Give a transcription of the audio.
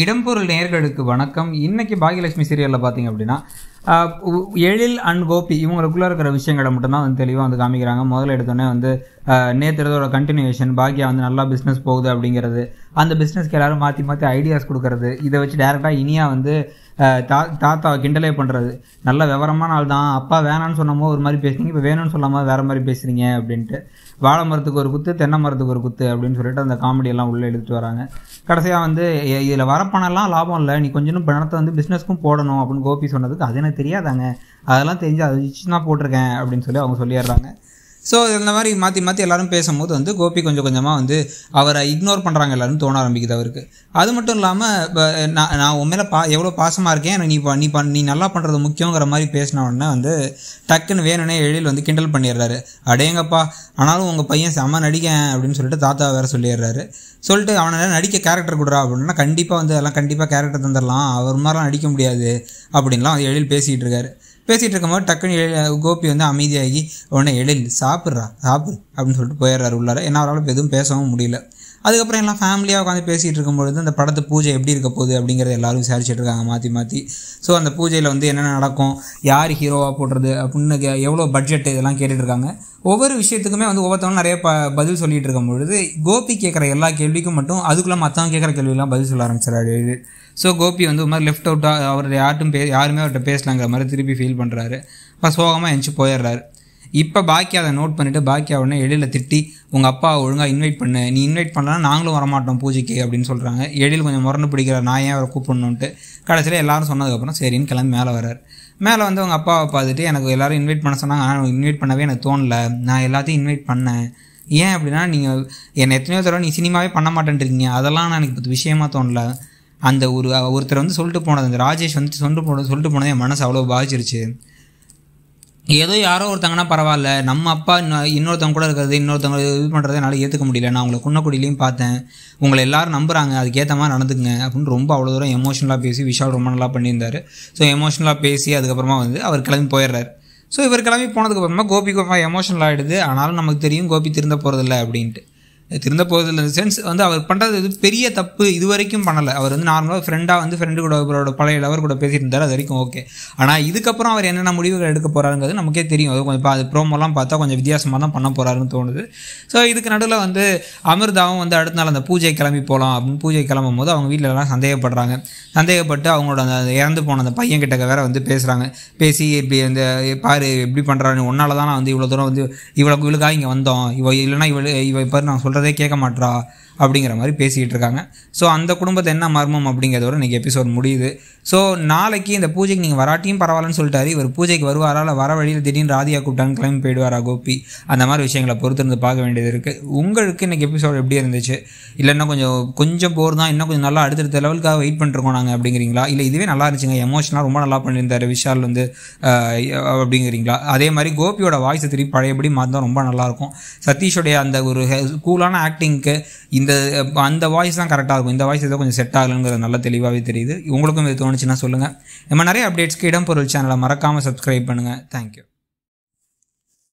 இடம்பொருள் நேர்களுக்கு வணக்கம் இன்றைக்கி பாகியலட்சுமி சீரியலில் பார்த்தீங்க அப்படின்னா எழில் அண்ட் கோபி இவங்களுக்குள்ளே இருக்கிற விஷயங்களை மட்டும்தான் வந்து தெளிவாக வந்து காமிக்கிறாங்க முதல்ல எடுத்தோன்னே வந்து நேற்றுறதோட கண்டினியூஷன் பாக்கியா வந்து நல்லா பிஸ்னஸ் போகுது அப்படிங்கிறது அந்த பிஸ்னஸ்க்கு எல்லோரும் மாற்றி மாற்றி ஐடியாஸ் கொடுக்கறது இதை வச்சு டேரெக்டாக இனியாக வந்து தா தாத்தா கிண்டலே பண்ணுறது நல்ல விவரமான ஆள் தான் அப்பா வேணான்னு சொன்னமோ ஒரு மாதிரி பேசுனீங்க இப்போ வேணும்னு சொல்லாமல் வேறு மாதிரி பேசுகிறீங்க அப்படின்ட்டு வாழை மரத்துக்கு ஒரு குத்து தென்னை மரத்துக்கு ஒரு குத்து அப்படின்னு சொல்லிட்டு அந்த காமெடியெல்லாம் உள்ளே எடுத்துகிட்டு வராங்க கடைசியாக வந்து இதில் வர பணம்லாம் லாபம் இல்லை நீ கொஞ்சம் பணத்தை வந்து பிஸ்னஸ்க்கும் போடணும் அப்படின்னு கோபி சொன்னதுக்கு அது எனக்கு தெரியாதாங்க அதெல்லாம் தெரிஞ்சு அது தான் போட்டிருக்கேன் அப்படின்னு சொல்லி அவங்க சொல்லிடுறாங்க ஸோ இந்த மாதிரி மாற்றி மாற்றி எல்லாரும் பேசும்போது வந்து கோபி கொஞ்சம் கொஞ்சமாக வந்து அவரை இக்னோர் பண்ணுறாங்க எல்லோரும் தோண ஆரம்பிக்குது அவருக்கு அது மட்டும் இல்லாமல் நான் நான் உண்மையில பா எவ்வளோ பாசமாக இருக்கேன் நீ நீ பண் நீ நல்லா பண்ணுறது முக்கியங்கிற மாதிரி பேசின உடனே வந்து டக்குன்னு வேணுனே எழில் வந்து கிண்டல் பண்ணிடுறாரு அடேங்கப்பா ஆனாலும் உங்கள் பையன் செம்ம நடிக்க அப்படின்னு சொல்லிட்டு தாத்தா வேறு சொல்லிடுறாரு சொல்லிட்டு அவனை நடிக்க கேரக்டர் கொடுறா அப்படின்னா கண்டிப்பாக வந்து அதெல்லாம் கண்டிப்பாக கேரக்டர் தந்துடலாம் அவர் மாதிரிலாம் நடிக்க முடியாது அப்படின்லாம் எழில் பேசிகிட்டு இருக்காரு பேசிகிட்டு இருக்கும்போது டக்குன்னு கோபி வந்து அமைதியாகி உடனே எழில் சாப்பிட்றா சாப்பிடு அப்படின்னு சொல்லிட்டு போயிடுறாரு உள்ளார ஏன்னா அவரால் எதுவும் பேசவும் முடியல அதுக்கப்புறம் எல்லாம் ஃபேமிலியாக உட்காந்து பேசிகிட்டு இருக்கும்பொழுது அந்த படத்து பூஜை எப்படி இருக்க போகுது அப்படிங்கிறத எல்லாரும் விசாரிச்சுட்டு இருக்காங்க மாற்றி மாற்றி ஸோ அந்த பூஜையில் வந்து என்னென்ன நடக்கும் யார் ஹீரோவாக போடுறது அப்படின்னு எவ்வளோ பட்ஜெட் இதெல்லாம் கேட்டுட்ருக்காங்க ஒவ்வொரு விஷயத்துக்குமே வந்து ஒவ்வொருத்தவங்க நிறைய ப பதில் சொல்லிகிட்டு இருக்கும் பொழுது கோபி கேட்குற எல்லா கேள்விக்கும் மட்டும் அதுக்குள்ளே மற்றவங்க கேட்குற கேள்வியெல்லாம் பதில் சொல்ல ஆரம்பிச்சிடாரு ஸோ கோபி வந்து ஒரு மாதிரி லெஃப்ட் அவுட்டாக அவர் யார்ட்டும் பே யாருமே அவர்கிட்ட பேசலாங்கிற மாதிரி திருப்பி ஃபீல் பண்ணுறாரு அப்போ சோகமாக எழுந்துச்சு போயிடுறாரு இப்போ பாக்கியா அதை நோட் பண்ணிவிட்டு பாக்கியா உடனே எழில திட்டி உங்கள் அப்பா ஒழுங்காக இன்வைட் பண்ணு நீ இன்வைட் பண்ணலாம் நாங்களும் வரமாட்டோம் பூஜைக்கு அப்படின்னு சொல்கிறாங்க எழில் கொஞ்சம் முரண்டு பிடிக்கிற நான் ஏன் அவரை கூப்பிடணுன்ட்டு கடைசியில் எல்லாரும் சொன்னதுக்கப்புறம் சரின்னு கிளம்பி மேலே வரார் மேலே வந்து அவங்க அப்பாவை பார்த்துட்டு எனக்கு எல்லோரும் இன்வைட் பண்ண சொன்னாங்க ஆனால் இன்வைட் பண்ணவே எனக்கு தோணல நான் எல்லாத்தையும் இன்வைட் பண்ணேன் ஏன் அப்படின்னா நீங்கள் என்னை எத்தனையோ தடவை நீ சினிமாவே பண்ண இருக்கீங்க அதெல்லாம் நான் எனக்கு இப்போ விஷயமா தோணல அந்த ஒரு ஒருத்தர் வந்து சொல்லிட்டு போனது அந்த ராஜேஷ் வந்து சொல்லிட்டு போன சொல்லிட்டு போனது என் மனசு அவ்வளோ பாதிச்சிருச்சு ஏதோ யாரோ ஒருத்தங்கன்னா பரவாயில்ல நம்ம அப்பா இன்னொருத்தவங்க கூட இருக்கிறது இன்னொருத்தவங்க இது பண்ணுறதை என்னால் ஏற்றுக்க முடியல நான் உங்களை குன்னக்குடியிலையும் பார்த்தேன் உங்களை எல்லோரும் நம்புகிறாங்க அதுக்கேற்ற மாதிரி நடந்துக்குங்க அப்படின்னு ரொம்ப அவ்வளோ தூரம் எமோஷனலாக பேசி விஷால் ரொம்ப நல்லா பண்ணியிருந்தார் ஸோ எமோஷனலாக பேசி அதுக்கப்புறமா வந்து அவர் கிளம்பி போயிடுறார் ஸோ இவர் கிளம்பி போனதுக்கப்புறமா கோபி கோபா எமோஷனல் ஆகிடுது ஆனாலும் நமக்கு தெரியும் கோபி திருந்த போகிறதில்ல அப்படின்ட்டு திருந்த போதில் சென்ஸ் வந்து அவர் பண்ணுறது இது பெரிய தப்பு இது வரைக்கும் பண்ணலை அவர் வந்து நார்மலாக ஃப்ரெண்டாக வந்து ஃப்ரெண்டு கூட அவரோட பழைய லவர் கூட பேசிட்டு இருந்தார் அது வரைக்கும் ஓகே ஆனால் இதுக்கப்புறம் அவர் என்னென்ன முடிவுகள் எடுக்க போகிறாருங்கிறது நமக்கே தெரியும் அது கொஞ்சம் அது ப்ரோமோலாம் பார்த்தா கொஞ்சம் வித்தியாசமாக தான் பண்ண போகிறாருன்னு தோணுது ஸோ இதுக்கு நடுவில் வந்து அமிர்தாவும் வந்து அடுத்த நாள் அந்த பூஜை கிளம்பி போகலாம் அப்படின்னு பூஜை கிளம்பும் போது அவங்க வீட்டிலலாம் சந்தேகப்படுறாங்க சந்தேகப்பட்டு அவங்களோட அந்த இறந்து போன அந்த பையன் கிட்ட வேற வந்து பேசுகிறாங்க பேசி இப்படி அந்த பாரு எப்படி பண்ணுறாருன்னு ஒன்றால் தான் நான் வந்து இவ்வளோ தூரம் வந்து இவ்வளோ இவளுக்காக இங்கே வந்தோம் இவ இல்லைனா இவள் இவ இப்போ நான் சொல்கிறேன் சொல்கிறதே கேட்க மாட்றா அப்படிங்கிற மாதிரி பேசிக்கிட்டு இருக்காங்க ஸோ அந்த குடும்பத்தை என்ன மர்மம் அப்படிங்கிறதோட இன்றைக்கி எபிசோட் முடியுது ஸோ நாளைக்கு இந்த பூஜைக்கு நீங்கள் வராட்டியும் பரவாயில்லன்னு சொல்லிட்டாரு இவர் பூஜைக்கு வருவாரால் வர வழியில் திடீர்னு ராதியா கூப்பிட்டான்னு கிளம்பி போயிடுவாரா கோபி அந்த மாதிரி விஷயங்களை பொறுத்து இருந்து பார்க்க வேண்டியது இருக்குது உங்களுக்கு இன்றைக்கி எபிசோட் எப்படி இருந்துச்சு இல்லை இன்னும் கொஞ்சம் கொஞ்சம் போர் தான் இன்னும் கொஞ்சம் நல்லா அடுத்தடுத்த லெவலுக்காக வெயிட் பண்ணிருக்கோம் நாங்கள் அப்படிங்கிறீங்களா இல்லை இதுவே நல்லா இருந்துச்சுங்க எமோஷனாக ரொம்ப நல்லா பண்ணியிருந்தார் விஷால் வந்து அப்படிங்கிறீங்களா அதே மாதிரி கோபியோட வாய்ஸ் திருப்பி பழையபடி மாதிரி ரொம்ப நல்லாயிருக்கும் சதீஷோடைய அந்த ஒரு கூலான சூப்பரான ஆக்டிங்க்கு இந்த அந்த வாய்ஸ் தான் கரெக்டாக இருக்கும் இந்த வாய்ஸ் ஏதோ கொஞ்சம் செட் ஆகலைங்கிறது நல்லா தெளிவாகவே தெரியுது உங்களுக்கும் இது தோணுச்சுன்னா சொல்லுங்கள் நம்ம நிறைய அப்டேட்ஸ்க்கு இடம் பொருள் சேனலை மறக்காமல் சப்ஸ்கிரைப் பண்ணுங்கள் தேங்க்யூ